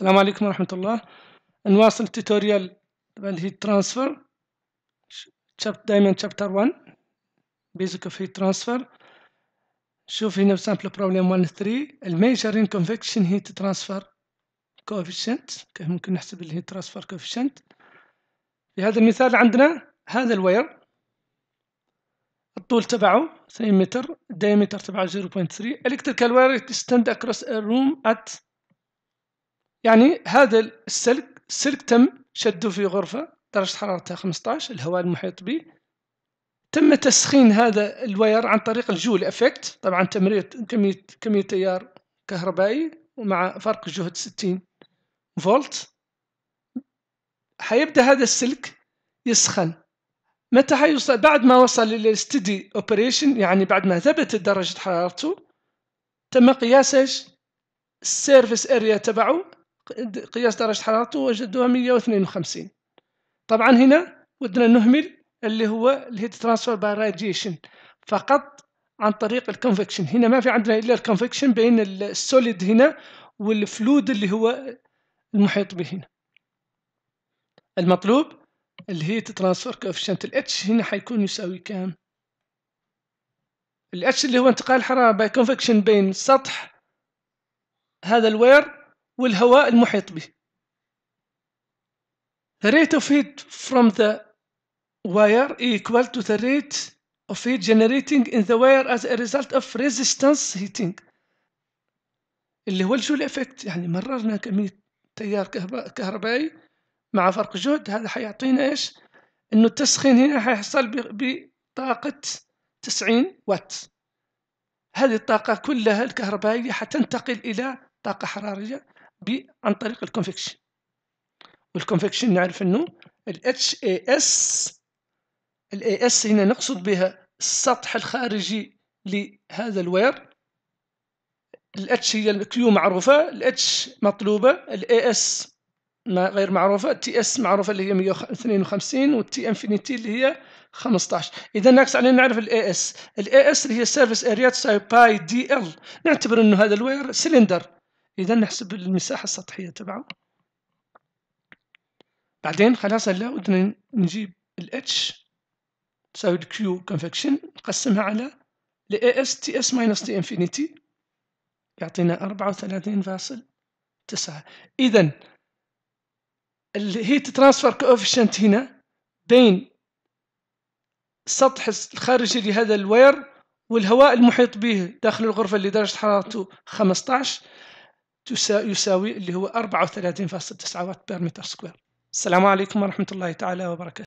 السلام عليكم ورحمة الله نواصل توتوريال تبع الهيت ترانسفر دايما شابتر 1 بيزك اوف هيت ترانسفر شوف هنا سامبل بروبليم 1 3 الميجرين كونفكشن هيت ترانسفر كوفيشنت كيف ممكن نحسب الهيت ترانسفر كوفيشنت في هذا المثال عندنا هذا الواير الطول تبعه 2 متر الدايمتر تبعه 0.3 electrical wire تستند across a room at يعني هذا السلك السلك تم شده في غرفة درجة حرارتها 15 الهواء المحيط به تم تسخين هذا الواير عن طريق الجول افكت طبعا تمرير كمية كمية تيار كهربائي ومع فرق جهد 60 فولت حيبدأ هذا السلك يسخن متى حيوصل بعد ما وصل إلى للستدي اوبريشن يعني بعد ما ثبتت درجة حرارته تم قياس ايش اريا تبعه قياس درجة حرارته وجدوها 152 طبعا هنا ودنا نهمل اللي هو الهيت ترانسفير باي راديشن فقط عن طريق الكونفكشن هنا ما في عندنا الا الكونفكشن بين السوليد هنا والفلود اللي هو المحيط به هنا المطلوب الهيت ترانسفير كوفيشنت الاتش هنا حيكون يساوي كام الاتش اللي هو انتقال الحرارة باي كونفكشن بين سطح هذا الوير والهواء المحيط به the rate of heat from the wire equal to the rate of heat generating in the wire as a result of resistance heating اللي هو الجول افكت يعني مررنا كمية تيار كهربائي مع فرق جهد هذا حيعطينا ايش انه التسخين هنا حيحصل بطاقة 90 وات هذه الطاقة كلها الكهربائية حتنتقل إلى طاقة حرارية عن طريق الكونفكشن والكونفكشن نعرف انه الاتش اي اس الاي اس هنا نقصد بها السطح الخارجي لهذا الوير الاتش هي الكيو معروفة الاتش مطلوبة الاي اس ما غير معروفة تي اس معروفة اللي هي 152 والتي انفينيتي اللي هي 15 إذا ناقص علينا نعرف الاي اس الاي اس اللي هي سيرفيس اريا تساوي باي دي ال نعتبر انه هذا الوير سلندر إذا نحسب المساحة السطحية تبعه بعدين خلاص هلا بدنا نجيب ال H تساوي ال Q convection نقسمها على ل AS TS minus T infinity يعطينا أربعة وثلاثين فاصل تسعة إذا الهيت ترانسفير كوفيشنت هنا بين السطح الخارجي لهذا الوير والهواء المحيط به داخل الغرفة اللي درجة حرارته 15 يساوي اللي هو 34.9 وات بير متر سكوير السلام عليكم ورحمة الله تعالى وبركاته